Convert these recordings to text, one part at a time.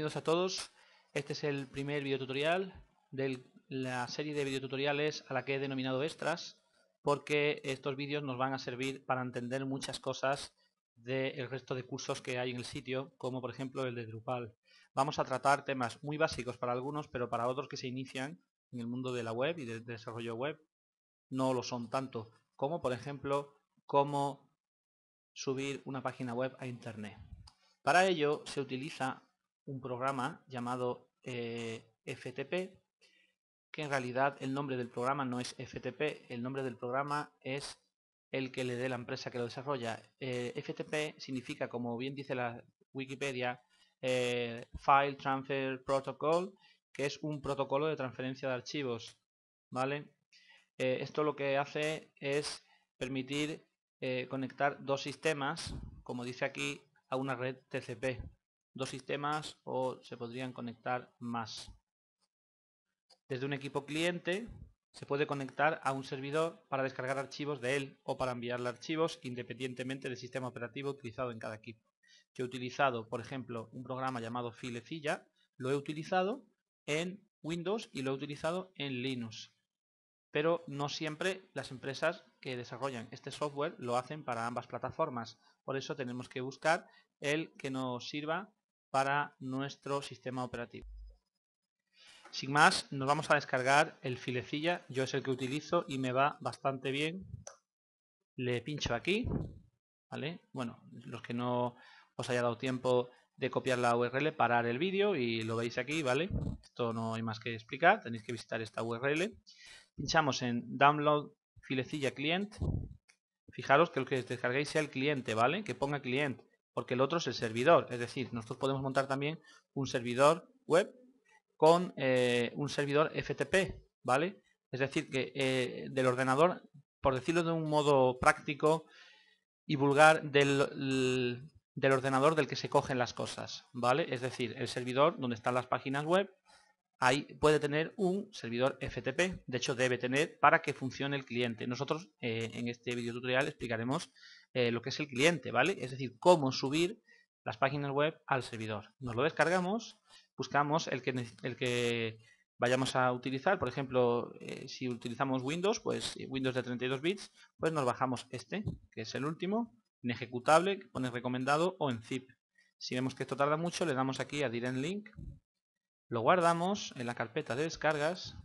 bienvenidos a todos. Este es el primer tutorial de la serie de videotutoriales a la que he denominado extras, porque estos vídeos nos van a servir para entender muchas cosas del resto de cursos que hay en el sitio, como por ejemplo el de Drupal. Vamos a tratar temas muy básicos para algunos, pero para otros que se inician en el mundo de la web y del desarrollo web no lo son tanto, como por ejemplo cómo subir una página web a internet. Para ello se utiliza un programa llamado eh, FTP, que en realidad el nombre del programa no es FTP, el nombre del programa es el que le dé la empresa que lo desarrolla. Eh, FTP significa, como bien dice la Wikipedia, eh, File Transfer Protocol, que es un protocolo de transferencia de archivos. ¿vale? esto lo que hace es permitir conectar dos sistemas, como dice aquí, a una red TCP dos sistemas o se podrían conectar más. Desde un equipo cliente se puede conectar a un servidor para descargar archivos de él o para enviarle archivos independientemente del sistema operativo utilizado en cada equipo. Yo he utilizado, por ejemplo, un programa llamado Filezilla, lo he utilizado en Windows y lo he utilizado en Linux. Pero no siempre las empresas que desarrollan este software lo hacen para ambas plataformas. Por eso tenemos que buscar el que nos sirva para nuestro sistema operativo. Sin más, nos vamos a descargar el filecilla, yo es el que utilizo y me va bastante bien. Le pincho aquí, ¿vale? Bueno, los que no os haya dado tiempo de copiar la URL, parar el vídeo y lo veis aquí, ¿vale? Esto no hay más que explicar, tenéis que visitar esta URL. Pinchamos en Download Filecilla Client. Fijaros que lo que descarguéis sea el cliente, ¿vale? Que ponga cliente porque el otro es el servidor. Es decir, nosotros podemos montar también un servidor web con eh, un servidor FTP, ¿vale? Es decir, que eh, del ordenador, por decirlo de un modo práctico y vulgar, del, ordenador del que se cogen las cosas, ¿vale? Es decir, el servidor donde están las páginas web, ahí puede tener un servidor FTP, de hecho debe tener para que funcione el cliente. Nosotros eh, en este video tutorial explicaremos eh, lo que es el cliente, ¿vale? Es decir, cómo subir las páginas web al servidor. Nos lo descargamos, buscamos el que, el que vayamos a utilizar, por ejemplo, eh, si utilizamos Windows, pues eh, Windows de 32 bits, pues nos bajamos este, que es el último, en ejecutable, que pone recomendado o en zip. Si vemos que esto tarda mucho, le damos aquí a en Link, lo guardamos en la carpeta de descargas.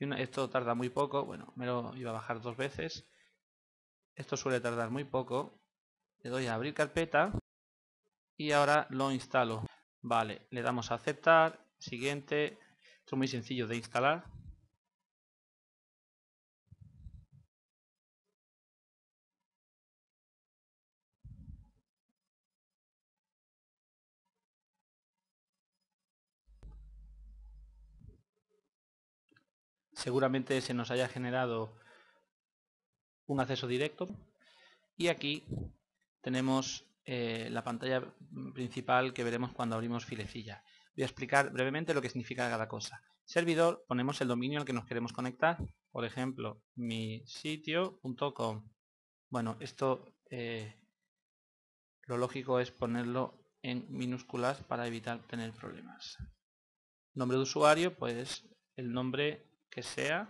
esto tarda muy poco, bueno, me lo iba a bajar dos veces. Esto suele tardar muy poco. Le doy a abrir carpeta y ahora lo instalo. Vale, le damos a aceptar, siguiente. Esto es muy sencillo de instalar. Seguramente se nos haya generado un acceso directo y aquí tenemos eh, la pantalla principal que veremos cuando abrimos Filecilla. Voy a explicar brevemente lo que significa cada cosa. Servidor, ponemos el dominio al que nos queremos conectar, por ejemplo, mi Bueno, esto eh, lo lógico es ponerlo en minúsculas para evitar tener problemas. Nombre de usuario, pues el nombre que sea,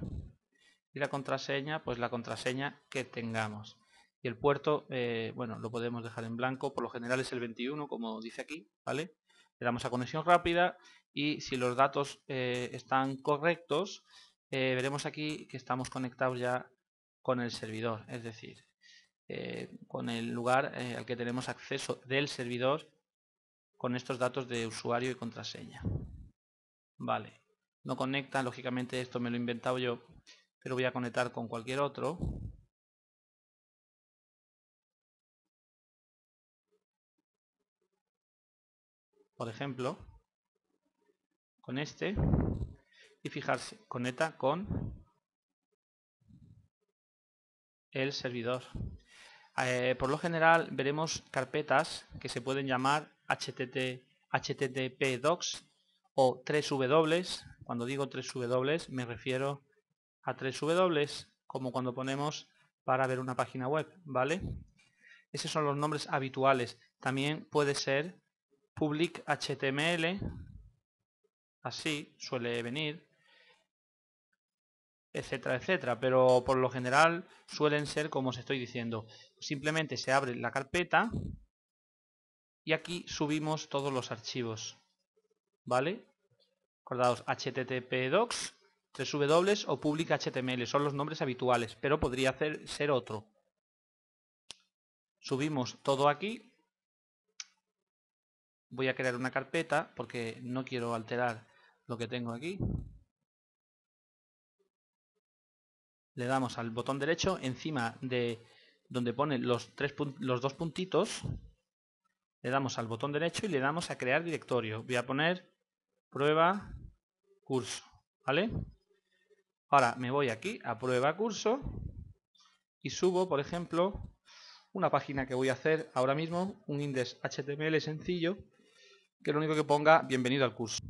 y la contraseña, pues la contraseña que tengamos. Y el puerto, eh, bueno, lo podemos dejar en blanco, por lo general es el 21, como dice aquí, ¿vale? Le damos a conexión rápida y si los datos eh, están correctos, eh, veremos aquí que estamos conectados ya con el servidor, es decir, con el lugar al que tenemos acceso del servidor con estos datos de usuario y contraseña. Vale, no conecta, lógicamente esto me lo he inventado yo pero voy a conectar con cualquier otro. Por ejemplo, con este. Y fijarse, conecta con el servidor. Eh, por lo general veremos carpetas que se pueden llamar http, docs o 3w. Cuando digo 3w me refiero a tres W, como cuando ponemos para ver una página web, ¿vale? Esos son los nombres habituales. También puede ser public HTML, así suele venir, etcétera, etcétera. Pero por lo general suelen ser como os estoy diciendo. Simplemente se abre la carpeta y aquí subimos todos los archivos, ¿vale? Acordaos, http docs w o public html son los nombres habituales, pero podría ser otro. Subimos todo aquí. Voy a crear una carpeta porque no quiero alterar lo que tengo aquí. Le damos al botón derecho encima de donde pone los, tres los dos puntitos. Le damos al botón derecho y le damos a crear directorio. Voy a poner prueba curso. ¿Vale? Ahora me voy aquí a prueba curso y subo, por ejemplo, una página que voy a hacer ahora mismo, un index HTML sencillo, que lo único que ponga bienvenido al curso.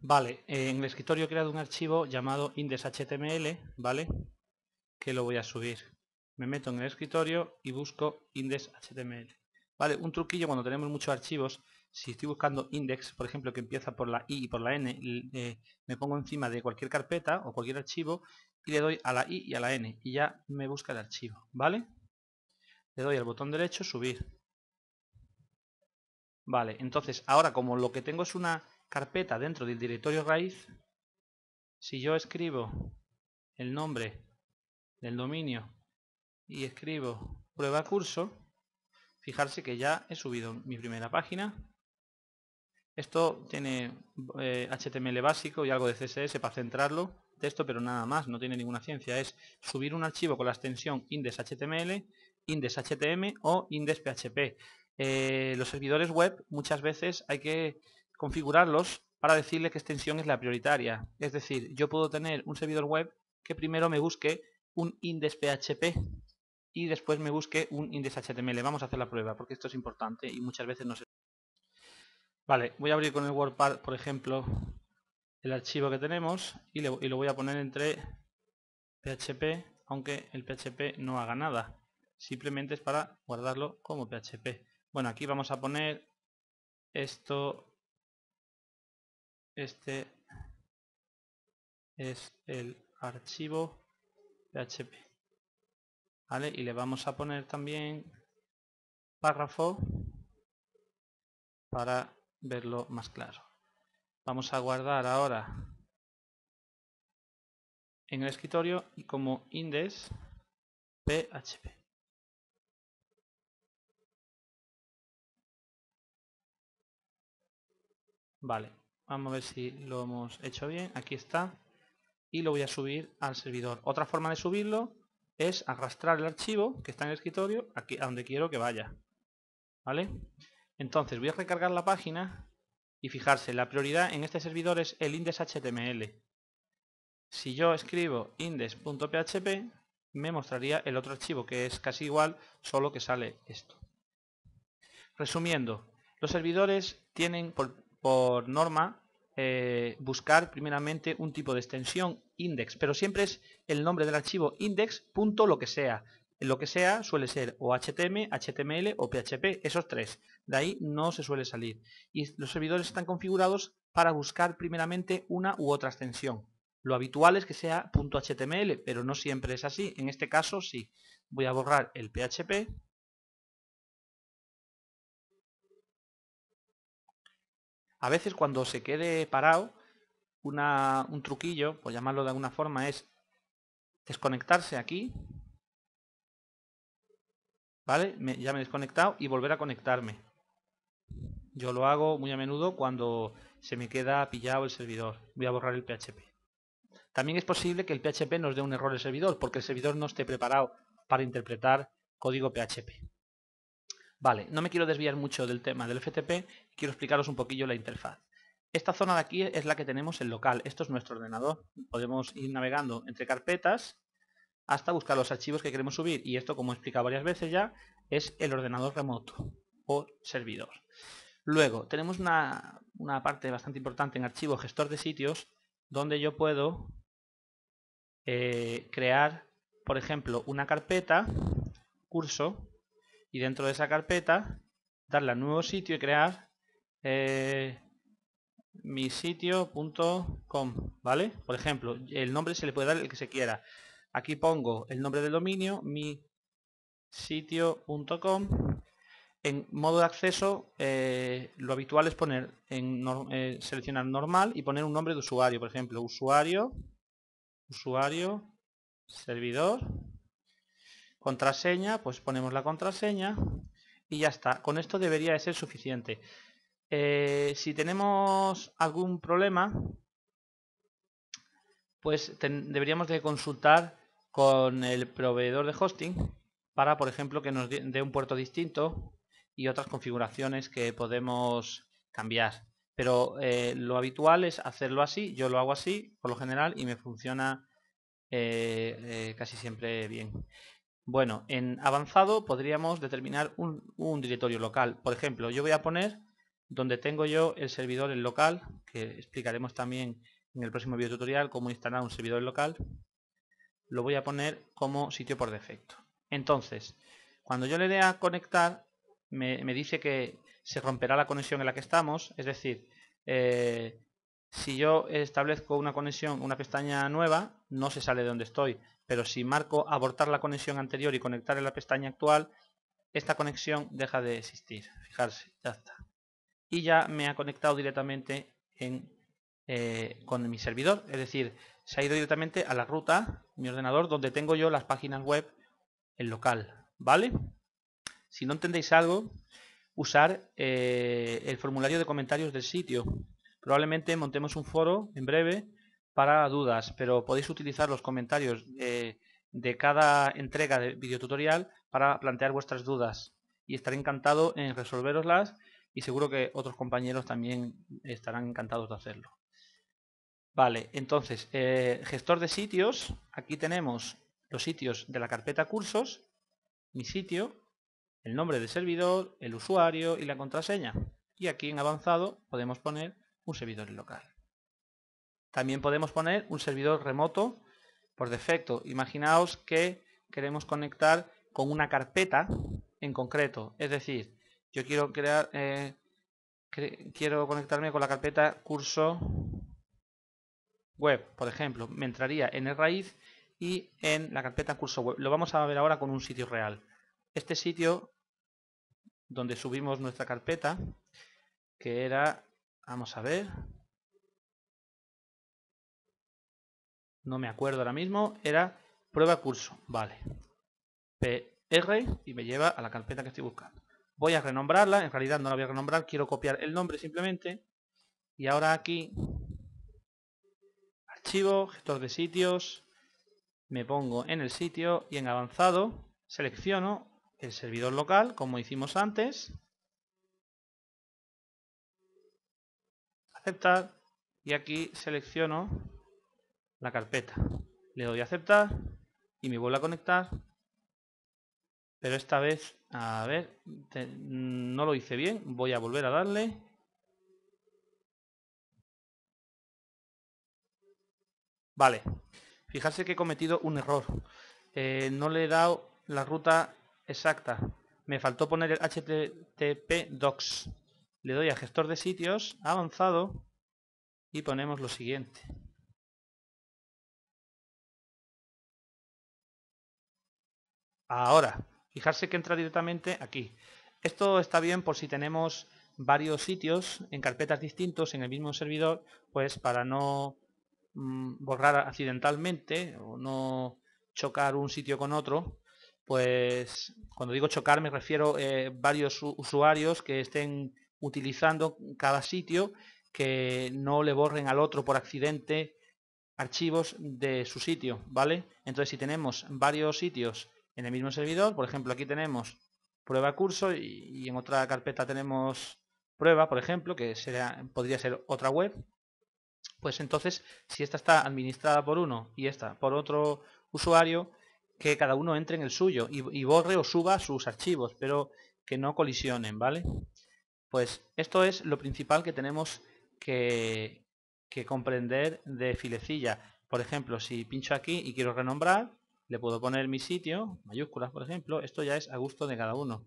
Vale, eh, en el escritorio he creado un archivo llamado html ¿vale? Que lo voy a subir. Me meto en el escritorio y busco html Vale, un truquillo cuando tenemos muchos archivos si estoy buscando index, por ejemplo, que empieza por la i y por la n, eh, me pongo encima de cualquier carpeta o cualquier archivo y le doy a la i y a la n y ya me busca el archivo, ¿vale? Le doy al botón derecho, subir. Vale, entonces ahora como lo que tengo es una carpeta dentro del directorio raíz, si yo escribo el nombre del dominio y escribo prueba curso, fijarse que ya he subido mi primera página esto tiene HTML eh, básico y algo de CSS para centrarlo, texto, pero nada más, no tiene ninguna ciencia. Es subir un archivo con la extensión index.html, index.htm o index.php. Eh, los servidores web muchas veces hay que configurarlos para decirle qué extensión es la prioritaria. Es decir, yo puedo tener un servidor web que primero me busque un index.php y después me busque un index.html. Vamos a hacer la prueba porque esto es importante y muchas veces no se Vale, voy a abrir con el WordPad, por ejemplo, el archivo que tenemos y, lo voy a poner entre PHP, aunque el PHP no haga nada. Simplemente es para guardarlo como PHP. Bueno, aquí vamos a poner esto, este es el archivo PHP. ¿Vale? Y le vamos a poner también párrafo para verlo más claro. Vamos a guardar ahora en el escritorio y como index php. Vale, vamos a ver si lo hemos hecho bien. Aquí está. Y lo voy a subir al servidor. Otra forma de subirlo es arrastrar el archivo que está en el escritorio aquí, a donde quiero que vaya. ¿Vale? Entonces voy a recargar la página y fijarse, la prioridad en este servidor es el index.html. Si yo escribo index.php me mostraría el otro archivo que es casi igual, solo que sale esto. Resumiendo, los servidores tienen por, norma eh, buscar primeramente un tipo de extensión index, pero siempre es el nombre del archivo index. lo que sea lo que sea suele ser o HTML, HTML o PHP, esos tres. De ahí no se suele salir. Y los servidores están configurados para buscar primeramente una u otra extensión. Lo habitual es que sea .html, pero no siempre es así. En este caso sí. Voy a borrar el PHP. A veces cuando se quede parado, un truquillo, por llamarlo de alguna forma, es desconectarse aquí ¿Vale? ya me he desconectado y volver a conectarme. Yo lo hago muy a menudo cuando se me queda pillado el servidor. Voy a borrar el PHP. También es posible que el PHP nos dé un error el servidor, porque el servidor no esté preparado para interpretar código PHP. Vale, no me quiero desviar mucho del tema del FTP, quiero explicaros un poquillo la interfaz. Esta zona de aquí es la que tenemos en local, esto es nuestro ordenador. Podemos ir navegando entre carpetas hasta buscar los archivos que queremos subir. Y esto, como he explicado varias veces ya, es el ordenador remoto o servidor. Luego, tenemos una, parte bastante importante en archivo gestor de sitios, donde yo puedo eh, crear, por ejemplo, una carpeta, curso, y dentro de esa carpeta darle a nuevo sitio y crear eh, mi ¿vale? Por ejemplo, el nombre se le puede dar el que se quiera. Aquí pongo el nombre del dominio, mi sitio.com. En modo de acceso, eh, lo habitual es poner en eh, seleccionar normal y poner un nombre de usuario. Por ejemplo, usuario, usuario, servidor, contraseña, pues ponemos la contraseña y ya está. Con esto debería de ser suficiente. Eh, si tenemos algún problema, pues deberíamos de consultar con el proveedor de hosting para, por ejemplo, que nos dé un puerto distinto y otras configuraciones que podemos cambiar. Pero eh, lo habitual es hacerlo así, yo lo hago así por lo general y me funciona eh, eh, casi siempre bien. Bueno, en avanzado podríamos determinar un, directorio local. Por ejemplo, yo voy a poner donde tengo yo el servidor en local, que explicaremos también en el próximo video tutorial cómo instalar un servidor local lo voy a poner como sitio por defecto. Entonces, cuando yo le dé a conectar, me, dice que se romperá la conexión en la que estamos, es decir, eh, si yo establezco una conexión, una pestaña nueva, no se sale de donde estoy, pero si marco abortar la conexión anterior y conectar en la pestaña actual, esta conexión deja de existir, fijarse, ya está. Y ya me ha conectado directamente en eh, con mi servidor. Es decir, se ha ido directamente a la ruta, mi ordenador, donde tengo yo las páginas web en local. ¿Vale? Si no entendéis algo, usar eh, el formulario de comentarios del sitio. Probablemente montemos un foro en breve para dudas, pero podéis utilizar los comentarios eh, de cada entrega de videotutorial para plantear vuestras dudas y estaré encantado en resolveroslas y seguro que otros compañeros también estarán encantados de hacerlo. Vale, entonces, eh, gestor de sitios, aquí tenemos los sitios de la carpeta cursos, mi sitio, el nombre del servidor, el usuario y la contraseña. Y aquí en avanzado podemos poner un servidor local. También podemos poner un servidor remoto por defecto. Imaginaos que queremos conectar con una carpeta en concreto. Es decir, yo quiero crear, eh, quiero conectarme con la carpeta curso web, por ejemplo, me entraría en el raíz y en la carpeta curso web. Lo vamos a ver ahora con un sitio real. Este sitio donde subimos nuestra carpeta, que era, vamos a ver, no me acuerdo ahora mismo, era prueba curso, vale, PR y me lleva a la carpeta que estoy buscando. Voy a renombrarla, en realidad no la voy a renombrar, quiero copiar el nombre simplemente, y ahora aquí archivo, gestor de sitios, me pongo en el sitio y en avanzado selecciono el servidor local como hicimos antes, aceptar y aquí selecciono la carpeta. Le doy a aceptar y me vuelvo a conectar. Pero esta vez, a ver, no lo hice bien, voy a volver a darle Vale. Fijarse que he cometido un error. Eh, no le he dado la ruta exacta. Me faltó poner el HTTP docs. Le doy a gestor de sitios, avanzado, y ponemos lo siguiente. Ahora, fijarse que entra directamente aquí. Esto está bien por si tenemos varios sitios en carpetas distintos en el mismo servidor, pues para no Mm, borrar accidentalmente o no chocar un sitio con otro, pues cuando digo chocar me refiero a eh, varios usuarios que estén utilizando cada sitio que no le borren al otro por accidente archivos de su sitio, ¿vale? Entonces si tenemos varios sitios en el mismo servidor, por ejemplo aquí tenemos prueba curso y, en otra carpeta tenemos prueba, por ejemplo, que sería podría ser otra web, pues entonces si esta está administrada por uno y esta por otro usuario, que cada uno entre en el suyo y, borre o suba sus archivos, pero que no colisionen, ¿vale? Pues esto es lo principal que tenemos que, comprender de filecilla. Por ejemplo, si pincho aquí y quiero renombrar, le puedo poner mi sitio, mayúsculas por ejemplo, esto ya es a gusto de cada uno.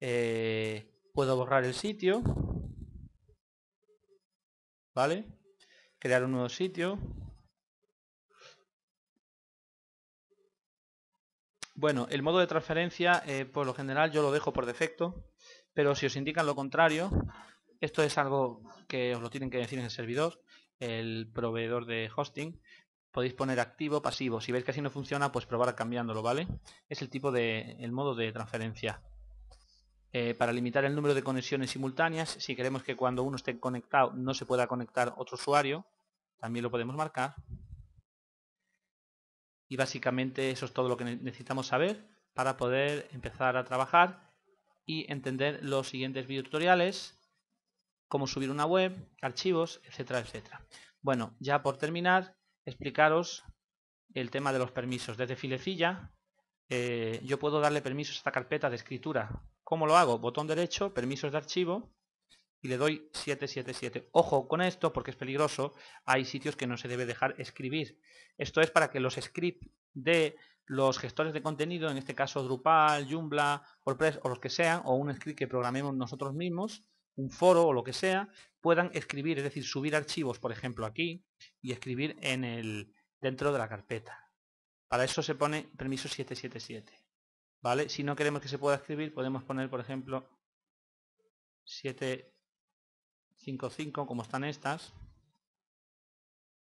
Eh, puedo borrar el sitio, ¿vale? crear un nuevo sitio. Bueno, el modo de transferencia eh, por lo general yo lo dejo por defecto, pero si os indican lo contrario, esto es algo que os lo tienen que decir en el servidor, el proveedor de hosting, podéis poner activo, pasivo. Si veis que así no funciona, pues probar cambiándolo, ¿vale? Es el tipo de, el modo de transferencia. Eh, para limitar el número de conexiones simultáneas. Si queremos que cuando uno esté conectado no se pueda conectar otro usuario, también lo podemos marcar. Y básicamente eso es todo lo que necesitamos saber para poder empezar a trabajar y entender los siguientes videotutoriales, cómo subir una web, archivos, etcétera, etcétera. Bueno, ya por terminar, explicaros el tema de los permisos. Desde Filecilla eh, yo puedo darle permisos a esta carpeta de escritura, ¿Cómo lo hago? Botón derecho, permisos de archivo y le doy 777. Ojo con esto porque es peligroso. Hay sitios que no se debe dejar escribir. Esto es para que los scripts de los gestores de contenido, en este caso Drupal, Joomla, WordPress o los que sean, o un script que programemos nosotros mismos, un foro o lo que sea, puedan escribir, es decir, subir archivos, por ejemplo, aquí y escribir en el dentro de la carpeta. Para eso se pone permiso 777. ¿Vale? Si no queremos que se pueda escribir, podemos poner, por ejemplo, 755 como están estas.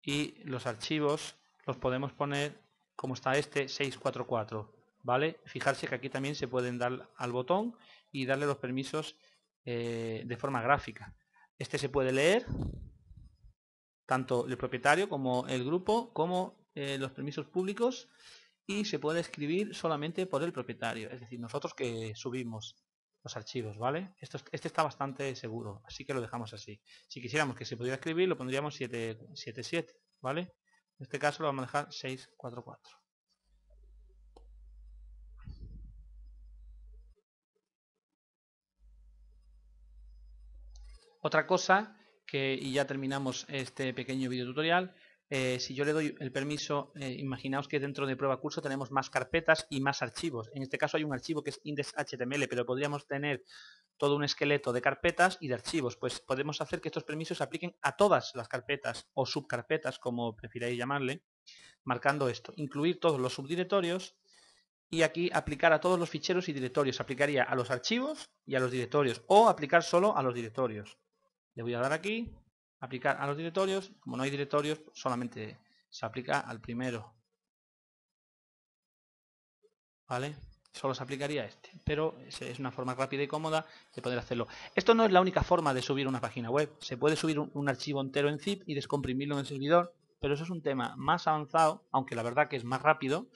Y los archivos los podemos poner como está este 644. ¿Vale? Fijarse que aquí también se pueden dar al botón y darle los permisos eh, de forma gráfica. Este se puede leer, tanto el propietario como el grupo, como eh, los permisos públicos se puede escribir solamente por el propietario, es decir, nosotros que subimos los archivos, ¿vale? Esto, este está bastante seguro, así que lo dejamos así. Si quisiéramos que se pudiera escribir, lo pondríamos 777, ¿vale? En este caso lo vamos a dejar 644. Otra cosa, que, y ya terminamos este pequeño vídeo tutorial, eh, si yo le doy el permiso, eh, imaginaos que dentro de prueba curso tenemos más carpetas y más archivos. En este caso hay un archivo que es index.html, pero podríamos tener todo un esqueleto de carpetas y de archivos. Pues podemos hacer que estos permisos se apliquen a todas las carpetas o subcarpetas, como prefiráis llamarle, marcando esto. Incluir todos los subdirectorios y aquí aplicar a todos los ficheros y directorios. Aplicaría a los archivos y a los directorios o aplicar solo a los directorios. Le voy a dar aquí aplicar a los directorios. Como no hay directorios, pues solamente se aplica al primero. ¿Vale? Solo se aplicaría a este. Pero es una forma rápida y cómoda de poder hacerlo. Esto no es la única forma de subir una página web. Se puede subir un, archivo entero en zip y descomprimirlo en el servidor. Pero eso es un tema más avanzado, aunque la verdad que es más rápido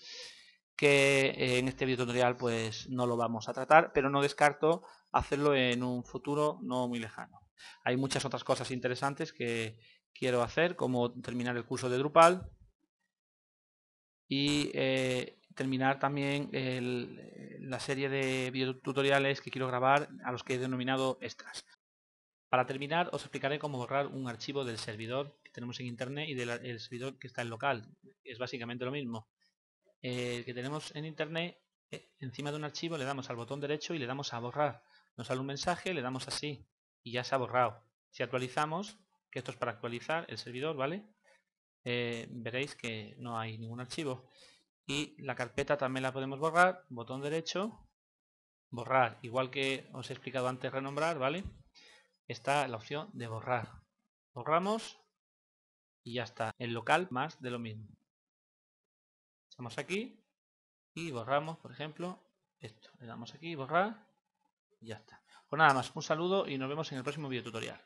que eh, en este video tutorial pues no lo vamos a tratar, pero no descarto hacerlo en un futuro no muy lejano. Hay muchas otras cosas interesantes que quiero hacer, como terminar el curso de Drupal y eh, terminar también eh, la serie de videotutoriales que quiero grabar a los que he denominado extras. Para terminar os explicaré cómo borrar un archivo del servidor que tenemos en internet y del servidor que está en local. Es básicamente lo mismo. el eh, que tenemos en internet, encima de un archivo le damos al botón derecho y le damos a borrar. Nos sale un mensaje, le damos así y ya se ha borrado. Si actualizamos, que esto es para actualizar el servidor, ¿vale? Eh, veréis que no hay ningún archivo. Y la carpeta también la podemos borrar, botón derecho, borrar. Igual que os he explicado antes renombrar, ¿vale? Está la opción de borrar. Borramos y ya está. El local más de lo mismo. Estamos aquí y borramos, por ejemplo, esto. Le damos aquí, borrar y ya está. Pues nada más, un saludo y nos vemos en el próximo video tutorial.